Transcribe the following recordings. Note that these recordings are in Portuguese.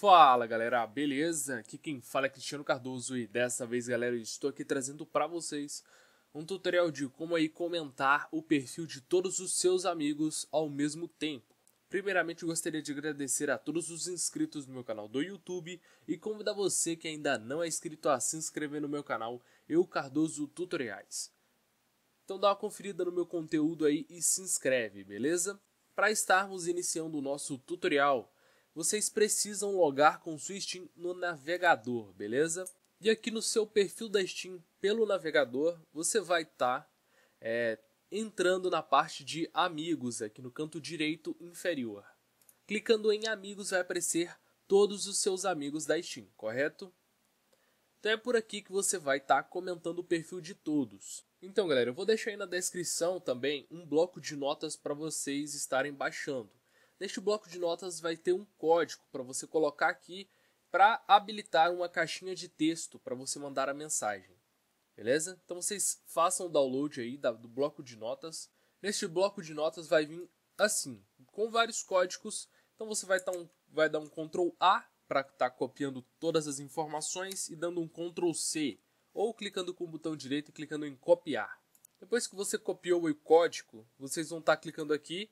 Fala galera, beleza? Aqui quem fala é Cristiano Cardoso e dessa vez galera eu estou aqui trazendo para vocês um tutorial de como aí comentar o perfil de todos os seus amigos ao mesmo tempo. Primeiramente eu gostaria de agradecer a todos os inscritos no meu canal do YouTube e convidar você que ainda não é inscrito a se inscrever no meu canal Eu Cardoso Tutoriais. Então dá uma conferida no meu conteúdo aí e se inscreve, beleza? Para estarmos iniciando o nosso tutorial, vocês precisam logar com sua Steam no navegador, beleza? E aqui no seu perfil da Steam pelo navegador, você vai estar tá, é, entrando na parte de amigos, aqui no canto direito inferior. Clicando em amigos vai aparecer todos os seus amigos da Steam, correto? Então é por aqui que você vai estar tá comentando o perfil de todos. Então galera, eu vou deixar aí na descrição também um bloco de notas para vocês estarem baixando. Neste bloco de notas vai ter um código para você colocar aqui para habilitar uma caixinha de texto para você mandar a mensagem. Beleza? Então vocês façam o download aí do bloco de notas. Neste bloco de notas vai vir assim, com vários códigos. Então você vai, tá um, vai dar um Ctrl A para estar tá copiando todas as informações e dando um Ctrl C, ou clicando com o botão direito e clicando em copiar. Depois que você copiou o código, vocês vão estar tá clicando aqui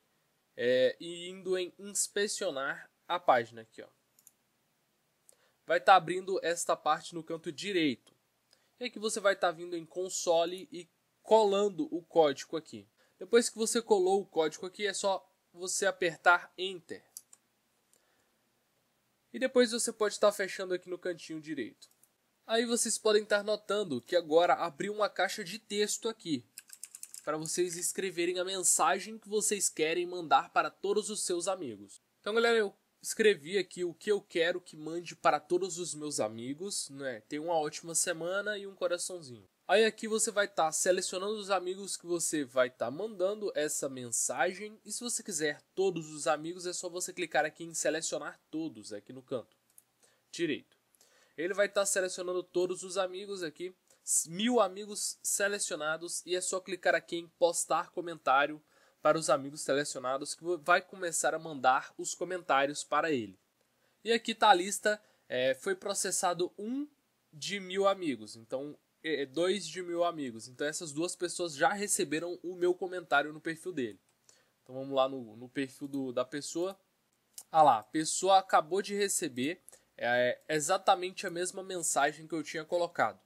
é, e indo em inspecionar a página aqui, ó. Vai estar tá abrindo esta parte no canto direito. E aqui você vai estar tá vindo em console e colando o código aqui. Depois que você colou o código aqui, é só você apertar Enter. E depois você pode estar tá fechando aqui no cantinho direito. Aí vocês podem estar tá notando que agora abriu uma caixa de texto aqui para vocês escreverem a mensagem que vocês querem mandar para todos os seus amigos. Então, galera, eu escrevi aqui o que eu quero que mande para todos os meus amigos, né? Tenha uma ótima semana e um coraçãozinho. Aí aqui você vai estar tá selecionando os amigos que você vai estar tá mandando essa mensagem. E se você quiser todos os amigos, é só você clicar aqui em selecionar todos aqui no canto direito. Ele vai estar tá selecionando todos os amigos aqui mil amigos selecionados e é só clicar aqui em postar comentário para os amigos selecionados que vai começar a mandar os comentários para ele. E aqui está a lista, é, foi processado um de mil amigos, então é, é, dois de mil amigos. Então essas duas pessoas já receberam o meu comentário no perfil dele. Então vamos lá no, no perfil do, da pessoa. Ah lá, a pessoa acabou de receber é, exatamente a mesma mensagem que eu tinha colocado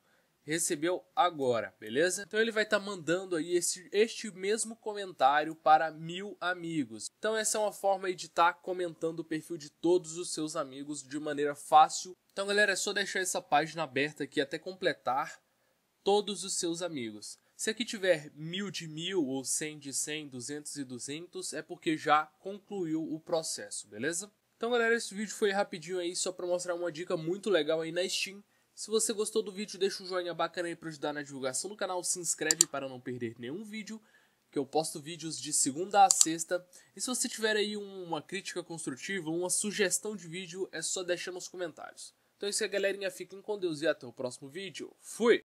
recebeu agora, beleza? Então ele vai estar tá mandando aí esse, este mesmo comentário para mil amigos. Então essa é uma forma aí de estar tá comentando o perfil de todos os seus amigos de maneira fácil. Então galera, é só deixar essa página aberta aqui até completar todos os seus amigos. Se aqui tiver mil de mil ou cem de cem, duzentos e duzentos, é porque já concluiu o processo, beleza? Então galera, esse vídeo foi rapidinho aí só para mostrar uma dica muito legal aí na Steam se você gostou do vídeo, deixa um joinha bacana aí para ajudar na divulgação do canal, se inscreve para não perder nenhum vídeo, que eu posto vídeos de segunda a sexta. E se você tiver aí uma crítica construtiva, uma sugestão de vídeo, é só deixar nos comentários. Então é isso aí, galerinha. Fiquem com Deus e até o próximo vídeo. Fui!